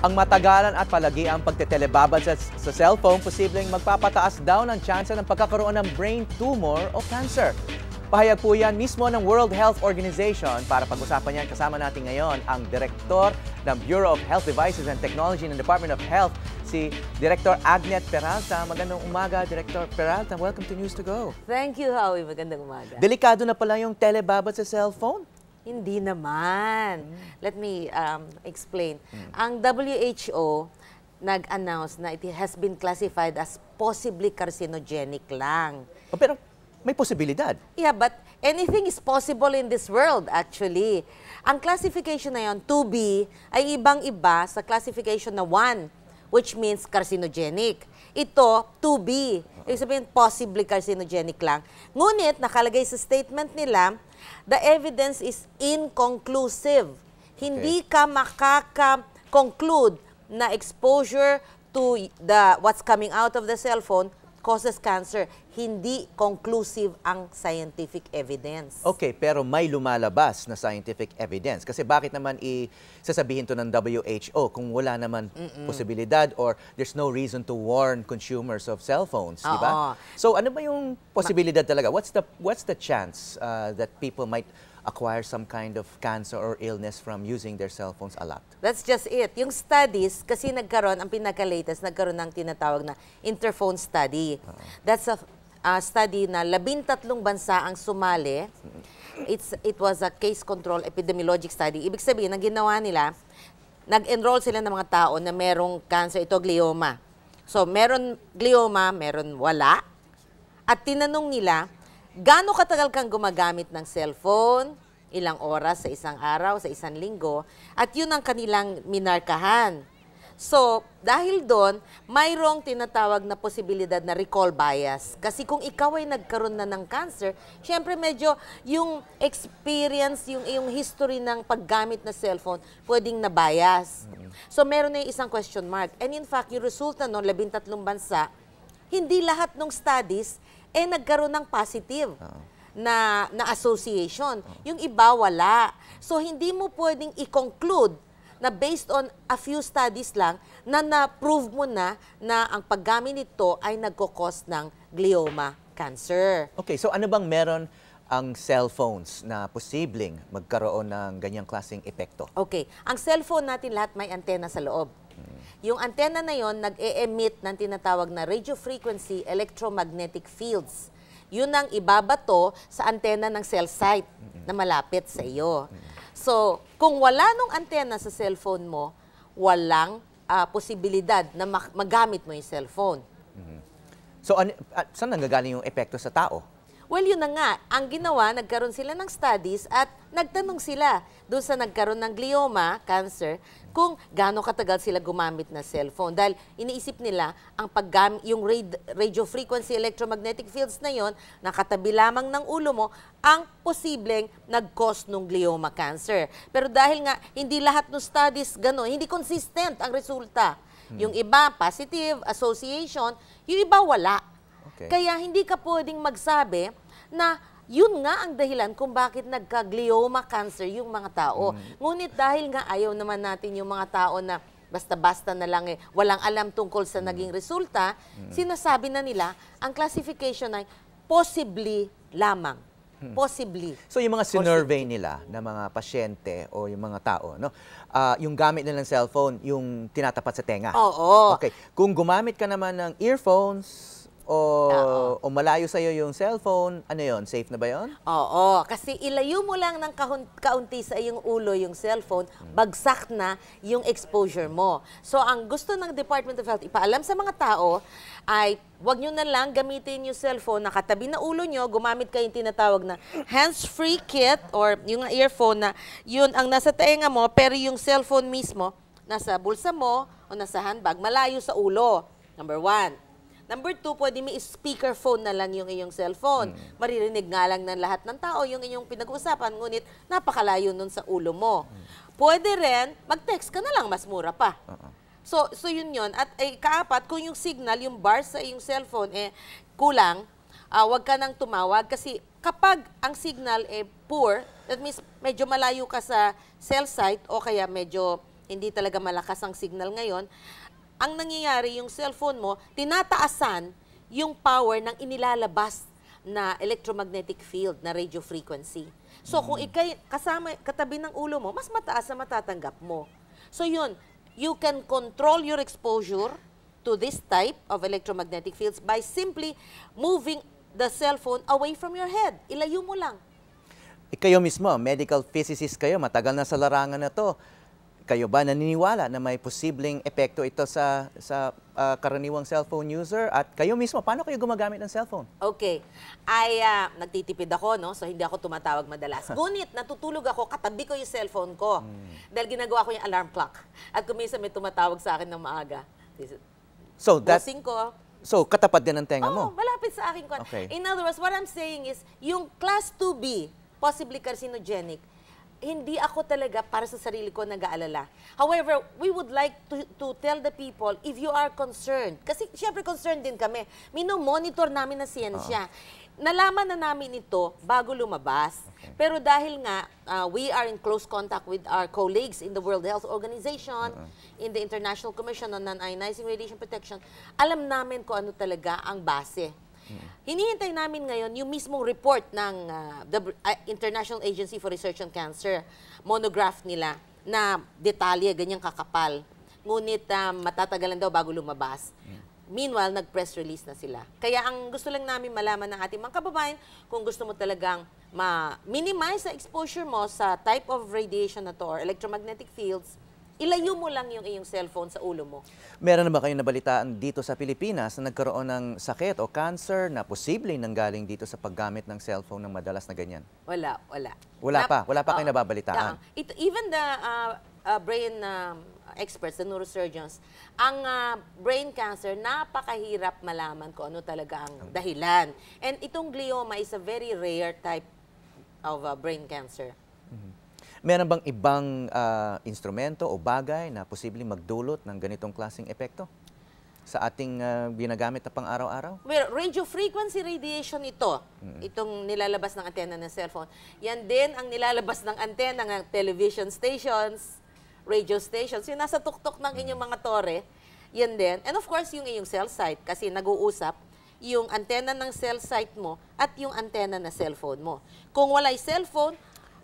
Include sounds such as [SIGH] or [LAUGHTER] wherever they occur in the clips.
Ang matagalan at palagi ang pagtetelebabad sa, sa cellphone posibleng magpapataas daw ng tsansa ng pagkakaroon ng brain tumor o cancer. Pahayag po yan mismo ng World Health Organization. Para pag-usapan yan, kasama natin ngayon ang Direktor ng Bureau of Health Devices and Technology ng Department of Health, si Director Agnet Peralta. Magandang umaga, Director Peralta. Welcome to News to Go. Thank you, Howie. Magandang umaga. Delikado na pala yung telebabad sa cellphone. Hindi naman. Hmm. Let me um, explain. Hmm. Ang WHO nag-announce na it has been classified as possibly carcinogenic lang. Oh, pero may posibilidad. Yeah, but anything is possible in this world actually. Ang classification na yon 2B ay ibang-iba sa classification na 1 which means carcinogenic. Ito 2B. Ibig sabihin possibly carcinogenic lang. Ngunit nakalagay sa statement nila the evidence is inconclusive. Hindi okay. ka makaka-conclude na exposure to the what's coming out of the cell phone causes cancer hindi conclusive ang scientific evidence. Okay, pero may lumalabas na scientific evidence. Kasi bakit naman i-sasabihin to ng WHO kung wala naman Mm-mm. posibilidad or there's no reason to warn consumers of cell phones, di ba? So ano ba yung posibilidad talaga? What's the what's the chance uh, that people might acquire some kind of cancer or illness from using their cell phones a lot. That's just it. Yung studies, kasi nagkaroon, ang pinaka-latest, nagkaroon ng tinatawag na interphone study. Uh-huh. That's a uh, study na labintatlong bansa ang sumali. It's, it was a case control epidemiologic study. Ibig sabihin, ang ginawa nila, nag-enroll sila ng mga tao na merong cancer, ito glioma. So, meron glioma, meron wala. At tinanong nila, gaano katagal kang gumagamit ng cellphone, ilang oras sa isang araw, sa isang linggo, at yun ang kanilang minarkahan. So, dahil doon, mayroong tinatawag na posibilidad na recall bias. Kasi kung ikaw ay nagkaroon na ng cancer, syempre medyo yung experience, yung, yung history ng paggamit na cellphone, pwedeng na-bias. Mm-hmm. So, meron na isang question mark. And in fact, yung resulta noon, labintatlong bansa, hindi lahat ng studies eh nagkaroon ng positive. Ah. na na association. Yung iba wala. So hindi mo pwedeng i-conclude na based on a few studies lang na na-prove mo na na ang paggamit nito ay nagko-cause ng glioma cancer. Okay, so ano bang meron ang cellphones na posibleng magkaroon ng ganyang klaseng epekto? Okay. Ang cellphone natin lahat may antena sa loob. Hmm. Yung antena na yon nag-e-emit ng tinatawag na radio frequency electromagnetic fields yun ang ibabato sa antena ng cell site na malapit sa iyo. So, kung wala nung antena sa cellphone mo, walang uh, posibilidad na magamit mo yung cellphone. So, an- ah, saan nanggagaling yung epekto sa tao? Well, yun na nga, ang ginawa, nagkaroon sila ng studies at nagtanong sila doon sa nagkaroon ng glioma, cancer, kung gaano katagal sila gumamit na cellphone. Dahil iniisip nila, ang paggam yung radio frequency electromagnetic fields na yon, na katabi lamang ng ulo mo, ang posibleng nag-cause ng glioma cancer. Pero dahil nga, hindi lahat ng studies gano'n, hindi consistent ang resulta. Hmm. Yung iba, positive association, yung iba, wala. Okay. Kaya hindi ka pwedeng magsabi na yun nga ang dahilan kung bakit nagka-glioma cancer yung mga tao. Mm. Ngunit dahil nga ayaw naman natin yung mga tao na basta-basta na lang eh, walang alam tungkol sa mm. naging resulta, mm. sinasabi na nila, ang classification ay possibly lamang. Hmm. Possibly. So yung mga sinurvey nila ng mga pasyente o yung mga tao, no? Uh, yung gamit nila ng cellphone, yung tinatapat sa tenga. Oo. Okay. Kung gumamit ka naman ng earphones, o malayo sa iyo yung cellphone, ano yon? Safe na ba yon? Oo, kasi ilayo mo lang ng kaunti sa iyong ulo yung cellphone, hmm. bagsak na yung exposure mo. So ang gusto ng Department of Health ipaalam sa mga tao ay wag nyo na lang gamitin yung cellphone nakatabi na ulo nyo, gumamit kayo kayong tinatawag na hands-free kit or yung earphone na yun ang nasa tainga mo pero yung cellphone mismo nasa bulsa mo o nasa handbag, malayo sa ulo. Number one. Number two, pwede may speakerphone na lang yung iyong cellphone. Mm. Maririnig nga lang ng lahat ng tao yung inyong pinag-uusapan, ngunit napakalayo nun sa ulo mo. Mm. Pwede rin, mag-text ka na lang, mas mura pa. Uh-uh. So, so yun yun. At eh, kaapat, kung yung signal, yung bar sa iyong cellphone, eh, kulang, uh, ah, wag ka nang tumawag kasi kapag ang signal eh poor, that means medyo malayo ka sa cell site o kaya medyo hindi talaga malakas ang signal ngayon, ang nangyayari, yung cellphone mo, tinataasan yung power ng inilalabas na electromagnetic field, na radio frequency. So, kung mm. ikay kasama, katabi ng ulo mo, mas mataas na matatanggap mo. So, yun, you can control your exposure to this type of electromagnetic fields by simply moving the cellphone away from your head. Ilayo mo lang. Ikayo eh, mismo, medical physicist kayo, matagal na sa larangan na to. Kayo ba naniniwala na may posibleng epekto ito sa sa uh, karaniwang cellphone user at kayo mismo paano kayo gumagamit ng cellphone? Okay. Ay uh, nagtitipid ako no, so hindi ako tumatawag madalas. [LAUGHS] Ngunit natutulog ako katabi ko yung cellphone ko hmm. dahil ginagawa ko yung alarm clock at kuminsan may tumatawag sa akin ng maaga. So that ko, So, katapat din ang tenga oh, mo? malapit sa akin. Okay. In other words, what I'm saying is, yung class 2B, possibly carcinogenic, hindi ako talaga para sa sarili ko nag-aalala. However, we would like to, to tell the people if you are concerned. Kasi syempre concerned din kami. Mino-monitor namin na siyensya. Uh-huh. Nalaman na namin ito bago lumabas. Okay. Pero dahil nga, uh, we are in close contact with our colleagues in the World Health Organization, uh-huh. in the International Commission on Non-Ionizing Radiation Protection, alam namin kung ano talaga ang base Hinihintay namin ngayon yung mismong report ng uh, the uh, International Agency for Research on Cancer, monograph nila na detalye, ganyang kakapal. Ngunit uh, matatagalan daw bago lumabas. Meanwhile, nag-press release na sila. Kaya ang gusto lang namin malaman ng ating mga kababayan, kung gusto mo talagang ma-minimize sa exposure mo sa type of radiation na to or electromagnetic fields, ilayo mo lang yung iyong cellphone sa ulo mo. Meron na ba kayong nabalitaan dito sa Pilipinas na nagkaroon ng sakit o cancer na posibleng nanggaling dito sa paggamit ng cellphone ng madalas na ganyan? Wala, wala. Wala pa, wala pa uh, kayong nababalitaan. It, even the uh, uh, brain um, experts, the neurosurgeons, ang uh, brain cancer, napakahirap malaman ko ano talaga ang dahilan. And itong glioma is a very rare type of uh, brain cancer. Mm -hmm. Meron bang ibang uh, instrumento o bagay na posibleng magdulot ng ganitong klaseng epekto? sa ating uh, ginagamit na pang-araw-araw? Well, radio frequency radiation ito. Mm-hmm. Itong nilalabas ng antena ng cellphone. Yan din ang nilalabas ng antena ng television stations, radio stations. Yung nasa tuktok ng inyong mm. mga tore, yan din. And of course, yung iyong cell site kasi nag-uusap yung antena ng cell site mo at yung antena na cellphone mo. Kung wala walay cellphone,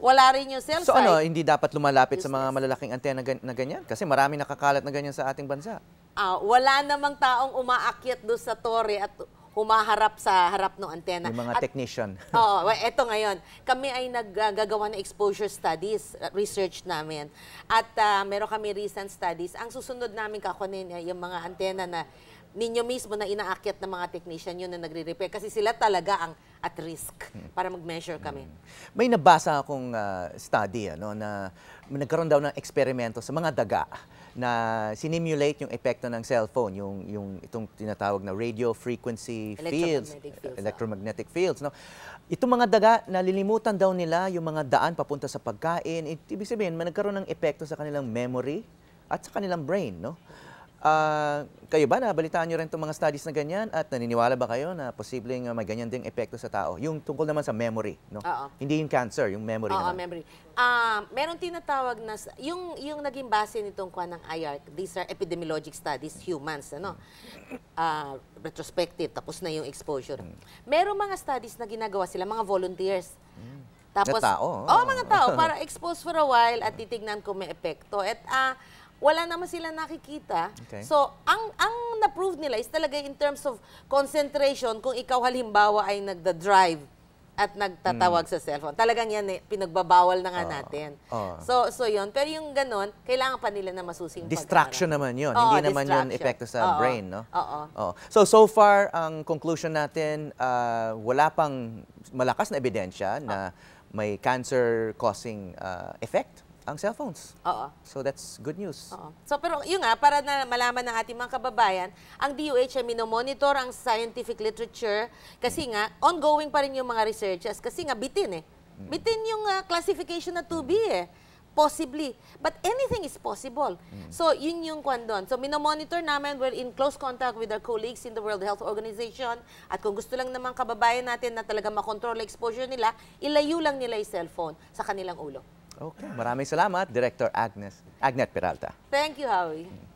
wala rin yung cell so, ano, site. So ano, hindi dapat lumalapit sa mga malalaking antena na ganyan? Kasi marami nakakalat na ganyan sa ating bansa. Ah, wala namang taong umaakyat doon sa torre at humaharap sa harap ng antena. Yung mga At, technician. [LAUGHS] Oo, oh, eto ngayon. Kami ay naggagawa ng exposure studies, uh, research namin. At uh, meron kami recent studies. Ang susunod namin kakunin yung mga antena na ninyo mismo na inaakyat ng mga technician yun na nagre-repair kasi sila talaga ang at risk para mag-measure kami. Mm. May nabasa akong uh, study ano, na nagkaroon daw ng eksperimento sa mga daga na sinimulate yung epekto ng cellphone, yung, yung itong tinatawag na radio frequency fields, electromagnetic fields. Uh, electromagnetic fields no? Itong mga daga, nalilimutan daw nila yung mga daan papunta sa pagkain. Ibig sabihin, nagkaroon ng epekto sa kanilang memory at sa kanilang brain. No? Uh, kayo ba, na balitaan niyo rin itong mga studies na ganyan at naniniwala ba kayo na posibleng ah, may ganyan ding epekto sa tao? Yung tungkol naman sa memory, no? Oo. Hindi yung cancer, yung memory Oo, naman. memory. Uh, meron tinatawag na, yung, yung naging base nitong kwa ng IARC, these are epidemiologic studies, humans, ano? Uh, retrospective, tapos na yung exposure. Hmm. Merong mga studies na ginagawa sila, mga volunteers. Hmm. Tapos, na tao. oh, mga tao, [LAUGHS] para expose for a while at titignan kung may epekto. At uh, wala naman sila nakikita. Okay. So, ang ang na-prove nila is talaga in terms of concentration kung ikaw halimbawa ay nagda-drive at nagtatawag mm. sa cellphone. Talagang yan eh, pinagbabawal na nga oh. natin. Oh. So, so yun. Pero yung ganun, kailangan pa nila na masusing Distraction pagkara. naman yun. Oh, Hindi naman yun epekto sa oh. brain, no? Oo. So, so far, ang conclusion natin, uh, wala pang malakas na ebidensya oh. na may cancer-causing uh, effect ang cellphones. Oo. So that's good news. Oo. So pero yun nga, para na malaman ng ating mga kababayan, ang DOH ay minomonitor ang scientific literature kasi nga ongoing pa rin yung mga researches kasi nga bitin eh. Mm. Bitin yung uh, classification na 2B eh. Possibly. But anything is possible. Mm. So, yun yung kwan doon. So, minomonitor namin. We're in close contact with our colleagues in the World Health Organization. At kung gusto lang naman kababayan natin na talaga makontrol exposure nila, ilayo lang nila yung cellphone sa kanilang ulo. Okay, maraming salamat, Director Agnes, Agnet Peralta. Thank you, Howie.